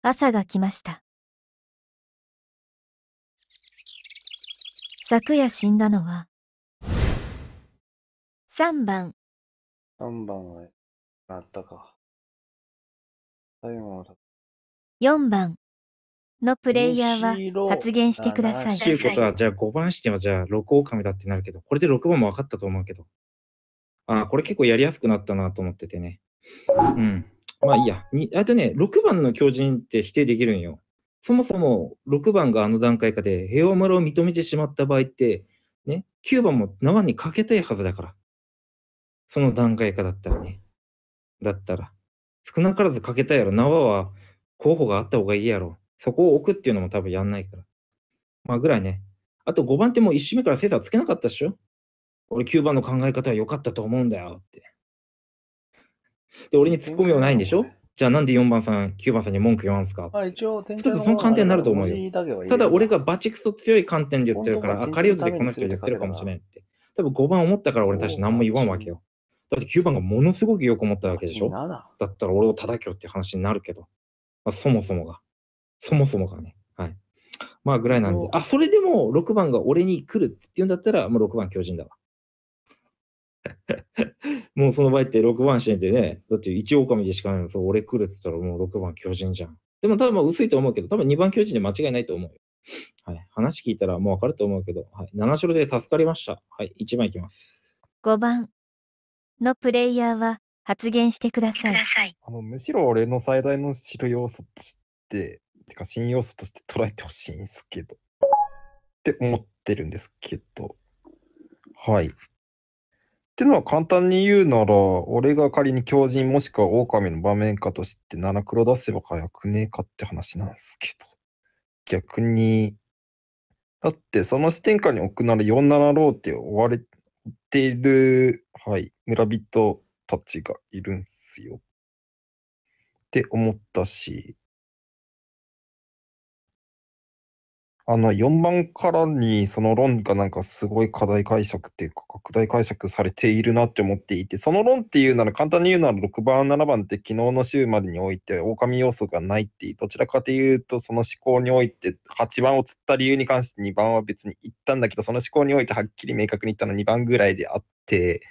朝が来ました昨夜死んだのは3番3番はったか最後の4番のプレイヤーは発言してください。ということは、じゃあ5番してはじゃあ6狼だってなるけど、これで6番も分かったと思うけど。ああ、これ結構やりやすくなったなと思っててね。うん。まあいいや。あとね、6番の狂人って否定できるんよ。そもそも6番があの段階下で、平和村を認めてしまった場合って、ね、9番も縄にかけたいはずだから。その段階下だったらね。だったら。少なからずかけたいやろ。縄は候補があった方がいいやろ。そこを置くっていうのも多分やんないから。まあぐらいね。あと5番ってもう1周目からセーターつけなかったっしょ俺9番の考え方は良かったと思うんだよって。で、俺にツッコミはないんでしょじゃあなんで4番さん、9番さんに文句言わんすか、まあ、一応その観点になると思うよ。ただ俺がバチクソ強い観点で言ってるから、明かりをつけてこの人言ってるかもしれないって。多分5番思ったから俺たち何も言わんわけよ。だって9番がものすごくよく思ったわけでしょだったら俺を叩きよって話になるけど。まあ、そもそもが。そもそもがね。はい。まあぐらいなんで。あ、それでも6番が俺に来るって言うんだったら、もう6番強人だわ。もうその場合って6番死んでね、だって1狼でしかないの、そう俺来るって言ったらもう6番巨人じゃん。でも多分薄いと思うけど、多分2番巨人で間違いないと思うよ。はい、話聞いたらもう分かると思うけど、はい、7勝で助かりました。はい、1番いきます。5番のプレイヤーは発言してください。あのむしろ俺の最大の知る要素として、てか新要素として捉えてほしいんですけど。って思ってるんですけど。はい。ってのは簡単に言うなら、俺が仮に狂人もしくは狼の場面かとして七黒出せば早くねえかって話なんですけど。逆に、だってその視点下に置くなら47ローって追われている、はい、村人たちがいるんすよ。って思ったし、あの4番からにその論がなんかすごい課題解釈っていうか拡大解釈されているなって思っていてその論っていうなら簡単に言うなら6番7番って昨日の週までにおいて狼要素がないっていうどちらかというとその思考において8番を釣った理由に関して2番は別に言ったんだけどその思考においてはっきり明確に言ったのは2番ぐらいであって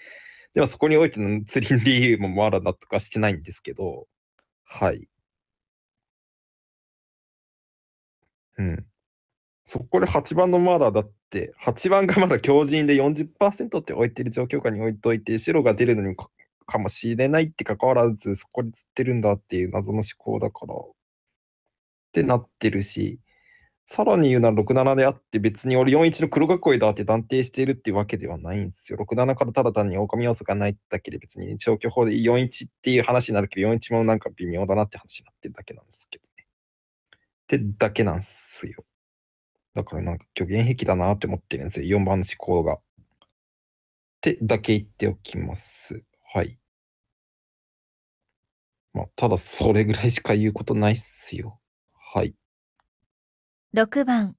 ではそこにおいての釣り理由もまだ納得はしてないんですけどはい。うん。そこで8番のマーダーだって、8番がまだ強靭で40%って置いてる状況下に置いといて、白が出るのにかもしれないって関わらず、そこで釣ってるんだっていう謎の思考だから、ってなってるし、さらに言うなら67であって、別に俺41の黒囲いだって断定しているっていうわけではないんですよ。67からただ単に狼要素がないだけで別に状況法で41っていう話になるけど、41もなんか微妙だなって話になってるだけなんですけどね。ってだけなんですよ。だからなんか虚言癖だなって思ってるんですよ。4番の思考が。ってだけ言っておきます。はい。まあ、ただそれぐらいしか言うことないっすよ。はい。6番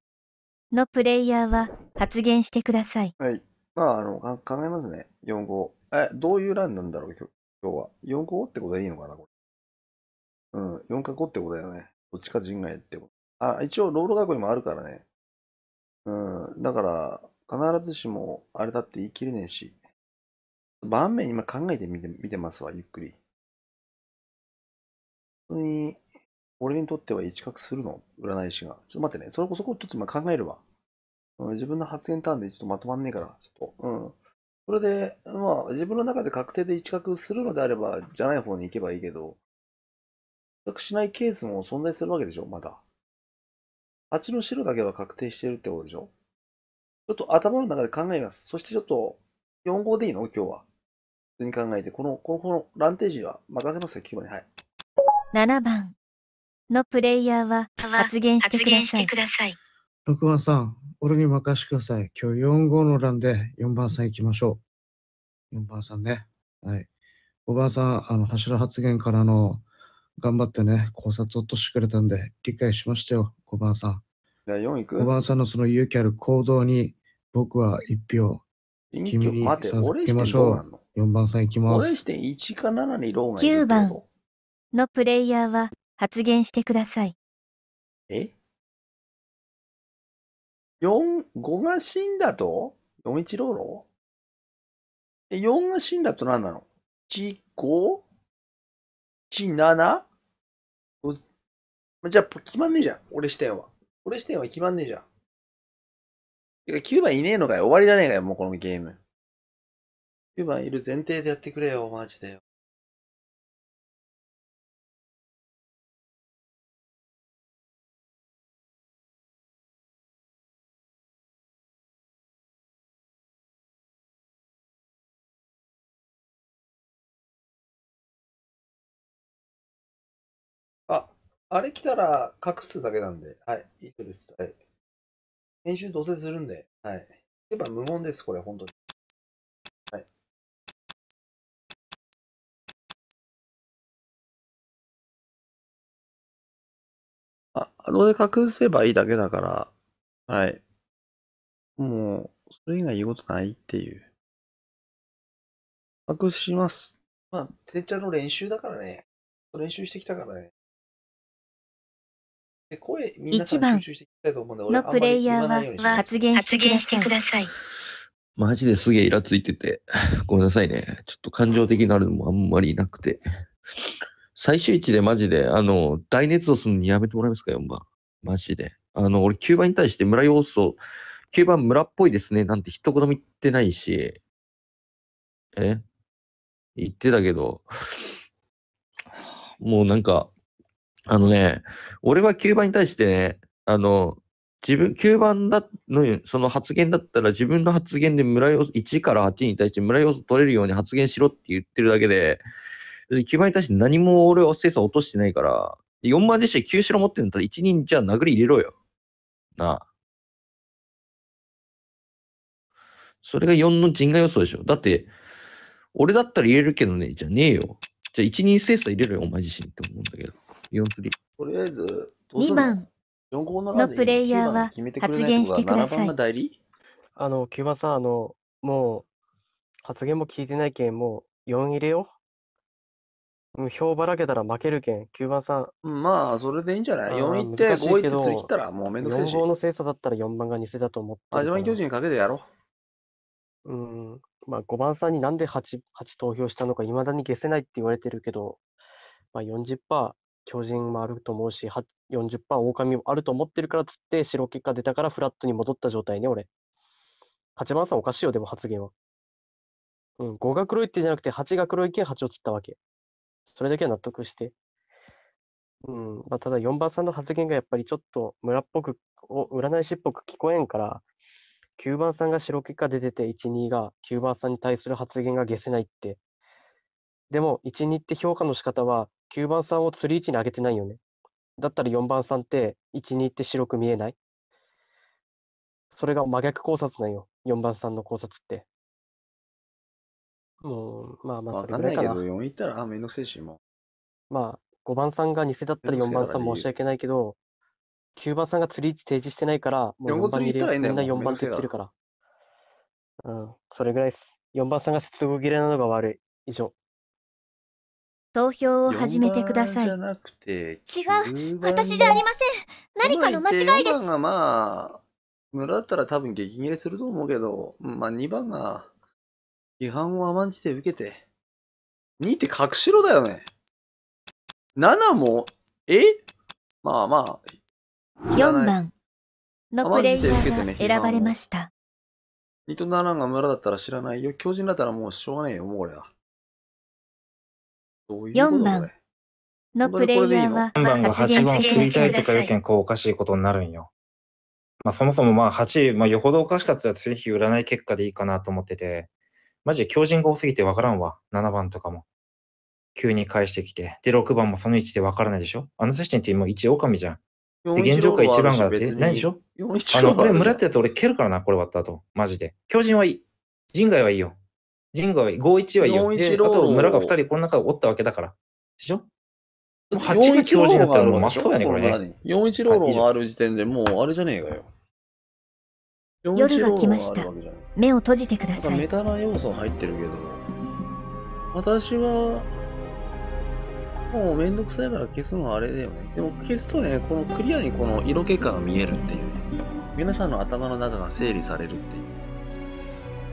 のプレイヤーは発言してください。はい。まあ、あの、考えますね。4号。え、どういう欄なんだろう、今日は。4号ってことでいいのかな、これ。うん、4か5ってことだよね。どっちかが外ってこと。あ、一応、ロール学校にもあるからね。うん。だから、必ずしも、あれだって言い切れねえし。盤面今考えてみて、見てますわ、ゆっくり。本当に、俺にとっては一角するの占い師が。ちょっと待ってね。それこそこちょっと今考えるわ。うん、自分の発言ターンでちょっとまとまんねえから、ちょっと。うん。それで、まあ、自分の中で確定で一角するのであれば、じゃない方に行けばいいけど、しないケースも存在するわけでしょ、まだ。あっちの白だけは確定してるってことでしょちょっと頭の中で考えます。そしてちょっと、4号でいいの今日は。普通に考えて、この、この、この、ランテージは任せますよ、キュに。はい。7番のプレイヤーは発言してください。さい6番さん、俺に任せてください。今日4号の欄で4番さん行きましょう。4番さんね。はい。5番さん、あの、柱発言からの、頑張ってね、考察を落としてくれたんで、理解しましたよ、5番さん。じゃあ4行く5番さんのその勇気ある行動に、僕は1票。君に待て、俺してどうなの ?4 番さん行きます。俺して1か7にローンがいる9番のプレイヤーは発言してください。え四5が死んだと4一ローロえ、4が死んだと何なの ?1、5?1、7? じゃあ、決まんねえじゃん。俺視点は。俺視点は決まんねえじゃん。てか、9番いねえのかよ。終わりじゃねえかよ、もうこのゲーム。9番いる前提でやってくれよ、マジでよ。あれ来たら隠すだけなんで、はい、い上です。はい。編集どうせするんで、はい。やえば無言です、これ、本当に。はい。あ、あので隠せばいいだけだから、はい。もう、それ以外言うことないっていう。隠します。まあ、てっちゃんの練習だからね。練習してきたからね。1番のプレイヤーは発言してください。マジですげえイラついてて、ごめんなさいね。ちょっと感情的になるのもあんまりなくて。最終位置でマジで、あの、大熱をするのやめてもらえますか、4番。マジで。あの、俺9番に対して村要素、9番村っぽいですね、なんて一言も言ってないし、え言ってたけど、もうなんか、あのね、俺は9番に対してね、あの、自分、9番だの、その発言だったら自分の発言で村要素、1から8に対して村要素取れるように発言しろって言ってるだけで、9番に対して何も俺は精査落としてないから、4番でして9白持ってんだったら1人じゃあ殴り入れろよ。なあ。それが4の人外予想でしょ。だって、俺だったら入れるけどね、じゃねえよ。じゃあ1人精査入れろよ、お前自身って思うんだけど。四4-3。とりあえず、二番のプレイヤーは発言してください。あの、九番さん、あの、もう、発言も聞いてないけん、もう四入れよ。う票ばらけたら負けるけん、九番さん。まあ、それでいいんじゃない四行って五行って釣りたらもうめんどくせえし。4号の精査だったら四番が偽だと思って。味わい巨人かけてやろう。うん。まあ、5番さんになんで 8, 8投票したのか、いまだに消せないって言われてるけど、まあ40%、巨人もあると思うし、40%狼もあると思ってるからつって、白結果出たからフラットに戻った状態ね、俺。8番さんおかしいよ、でも発言は。うん、5が黒いってじゃなくて、8が黒いけん8を釣ったわけ。それだけは納得して。うんまあ、ただ4番さんの発言がやっぱりちょっと村っぽく、占い師っぽく聞こえんから、9番さんが白結果出てて、1、2が9番さんに対する発言が消せないって。でも、1、2って評価の仕方は、9番さんを釣り位置に上げてないよね。だったら4番さんって1、2って白く見えないそれが真逆考察なんよ。4番さんの考察って。もう、まあまあ、それぐらいかな。わかんないけど、4いったら、あ、めんどくせえし、もう。まあ、5番さんが偽だったら4番さん申し訳ないけど、9番さんが釣り位置提示してないから、もう4番にみんな4番って言ってるから。うん、それぐらいです。4番さんが接合切れなのが悪い。以上。投票を始めてください。違う、私じゃありません。何かの間違いです。2番がまあ、村だったら多分激切れすると思うけど、まあ2番が批判を甘んじて受けて、2って隠しろだよね。7も、えまあまあ。4番のプレイヤーが選ばれました。2と7が村だったら知らないよ。巨人だったらもうしょうがねえよ、もう俺は。4番のプレイヤーは発言してください。とか言うけん、こうおかしいことになるんよ。まあ、そもそもまあ8まあ、よほどおかしかったらぜひ占い結果でいいかなと思ってて、マジで強人が多すぎてわからんわ。7番とかも。急に返してきて。で、6番もその位置でわからないでしょあの写真ってう1狼じゃん。で、現状か1番がでないでしょあの、これ村ってやつ俺蹴るからな、これ終わった後。マジで。強人はいい。人外はいいよ。ジンゴは5-1はいいよ。で、あと村が2人この中でおったわけだから。でしょもう8が巨人だったらもう真っ青やね、これね。4-1ローローがある時点でもうあれじゃねえかよ。夜が来ました。目を閉じてください。メタな要素入ってるけど、私は、もうめんどくさいから消すのはあれだよね。でも消すとね、このクリアにこの色気果が見えるっていう、ね、皆さんの頭の中が整理されるってい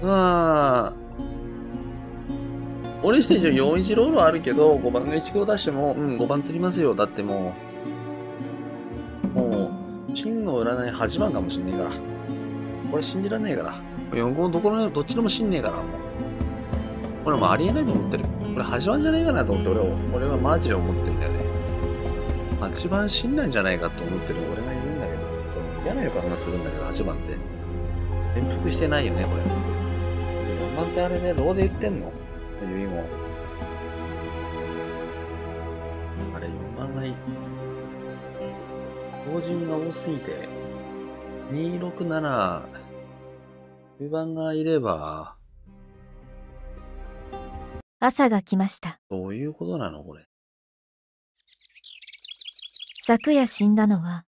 う。まあ、俺自てじゃ4一ロールあるけど、5番が1強出しても、うん、5番釣りますよ。だってもう、もう、真の占い8番かもしんねえから。これ信じらんねえから。4号どころどっちでも信ねえから、もう。これもありえないと思ってる。これ8番じゃねえかなと思って俺は、俺はマジで思ってんだよね。8番死んだんじゃないかと思ってる俺がいるんだけど、嫌な予感がするんだけど、8番って。転覆してないよね、これ。4番ってあれね、ローで言ってんのっていう意味も。あれ、読まない。法人が多すぎて、267、9番がいれば、朝が来ました。どういうことなのこれ。昨夜死んだのは、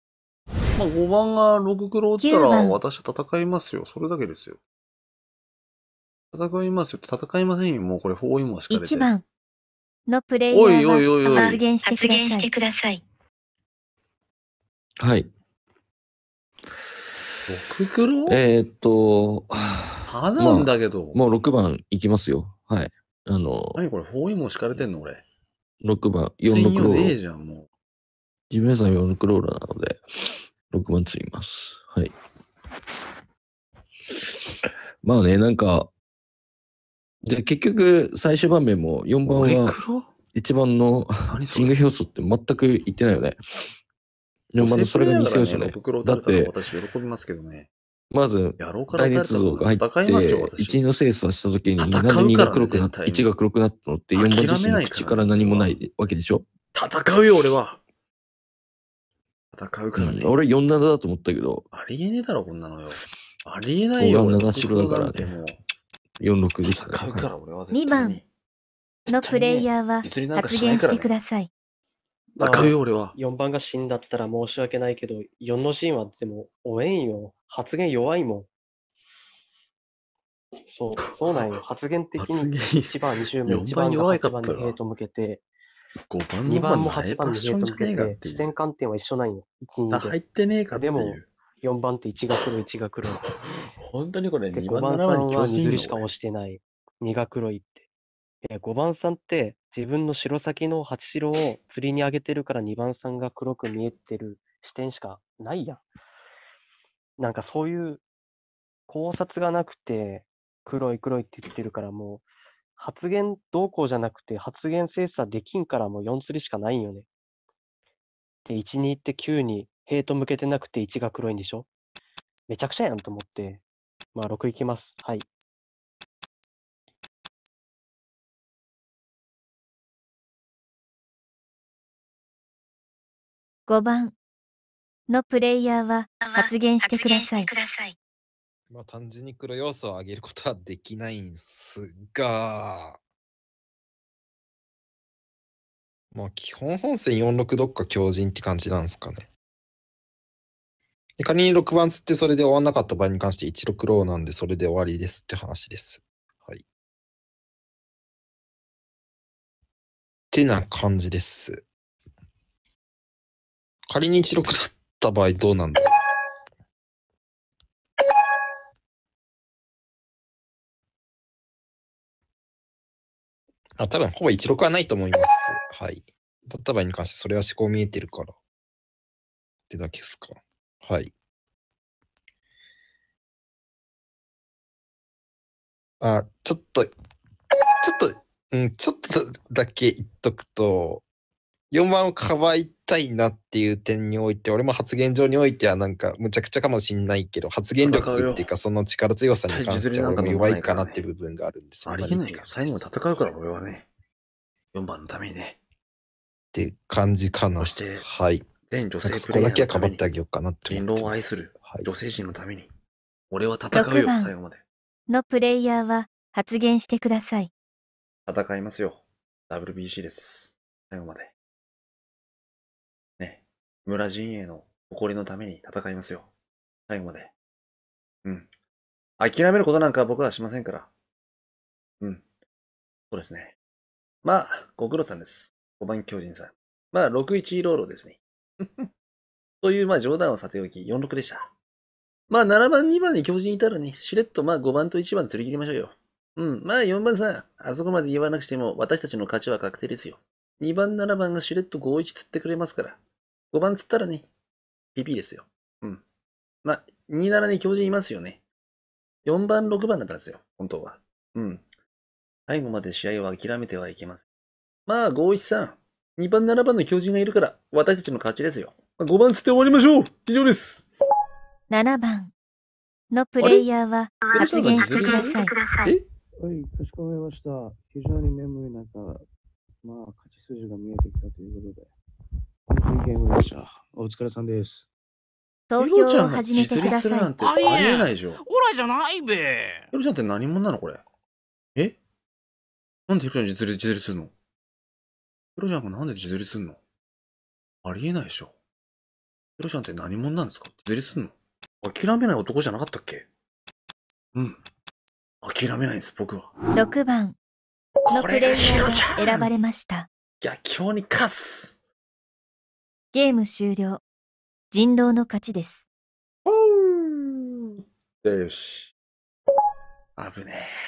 まあ、5番が6黒落ったら私は戦いますよ。それだけですよ。戦いますよ。戦いませんよ。もうこれ包囲網しか1番のプレイヤおいいおいーおいが発言してくだしさてい。ください。はい。毒黒えーっと、はなんだけど。もう6番いきますよ。はい。あの、何これ包囲網敷かれてんの俺。6番、4専六ロ用ねえーラ。じゃん、もジムさん4六ローラーなので、6番ついます。はい。まあね、なんか、で、結局、最終盤面も4番は、一番のキング要素って全く言ってないよね。4番のそれが偽表紙ね。だって、私喜びますけどね。まず、大熱像が入って、1の精査した時に、なんで2が黒くなった、1が黒くなったのって、4番自身の口から何もないわけでしょ戦うよ、俺は。戦うからね。うん、俺4七だと思ったけど。ありえねえだろ、こんなのよ。ありえないよ。俺4白だからね。46でしたね。から俺は絶対に2番のプレイヤーは発言してください。あ俺は。4番が死んだったら申し訳ないけど、4のシーンはでも、おえんよ。発言弱いもん。そう、そうなんよ。発言的に言1番20目、4 1番番が8番にヘイト向けて、番、2番も8番にヘイト向けて、視点観点は一緒なんよ。1、あ、2入で。ってねえかっていでもう。4番って1が来る、1が来る。本当にこれ、で、5番さんは水りしかもしてない。苦黒いって。え、5番さんって自分の白先の八白を釣りに上げてるから2番さんが黒く見えてる視点しかないやん。なんかそういう考察がなくて、黒い黒いって言ってるからもう、発言動向じゃなくて発言精査できんからもう4釣りしかないんよね。で、1、2って9にヘイト向けてなくて1が黒いんでしょめちゃくちゃやんと思って。まあ、6いきます。はい。5番のプレイヤーは発言してください。まあ、単純に黒要素を上げることはできないんすが、まあ、基本本線46どっか強靭って感じなんですかね。で仮に6番つってそれで終わんなかった場合に関して1、6ローなんでそれで終わりですって話です。はい。ってな感じです。仮に1、6だった場合どうなんだあ、多分ほぼ1、6はないと思います。はい。だった場合に関してそれは思考見えてるから。ってだけですか。はい。あ、ちょっと、ちょっと、うん、ちょっとだけ言っとくと、4番をかばいたいなっていう点において、俺も発言上においてはなんかむちゃくちゃかもしんないけど、発言力っていうかその力強さに関しては弱いかなっていう部分があるんです、ね、ありえないから、最後戦うから俺はね、4番のためにね。って感じかな。そして、はい。全女性プレイこヤだけーはかばってあげようかなって人って狼を愛するはい女性陣のために、俺は戦うよ、最後まで。のプレイヤーは発言してください。戦いますよ。WBC です。最後まで。ね。村陣営の誇りのために戦いますよ。最後まで。うん。諦めることなんか僕はしませんから。うん。そうですね。まあ、ご苦労さんです。5番巨人さん。まあ、6-1ローロですね。という、まあ冗談をさておき、46でした。まあ7番、2番に巨人いたらね、しれっとまあ5番と1番釣り切りましょうよ。うん、まあ4番さん、あそこまで言わなくても私たちの勝ちは確定ですよ。2番、7番がしれっと5、1釣ってくれますから。5番釣ったらね、ピピですよ。うん。まあ、2、7に巨人いますよね。4番、6番だったんですよ、本当は。うん。最後まで試合は諦めてはいけません。まあ、5、1、3。2番、7番の巨人がいるから、私たちの勝ちですよ。5番捨って終わりましょう以上です7番のプレイヤーは発言してください。はい、かしこまりました。非常に眠い中、まあ、勝ち筋が見えてきたということで、本当いゲームでした。お疲れさんです。投票を始めてください。なんてありえないでしょ。オラじゃないべ。ヒロちゃんって何者なのこれ。えなんでヒロちゃん実立するのヒロちゃんがなんで自釣りすんのありえないでしょ。ヒロちゃんって何者なんですか自釣りすんの諦めない男じゃなかったっけうん。諦めないんです、僕は。6番のプレイヤーが選ばれました。逆境に勝つゲーム終了。人狼の勝ちです。よし。危ねえ。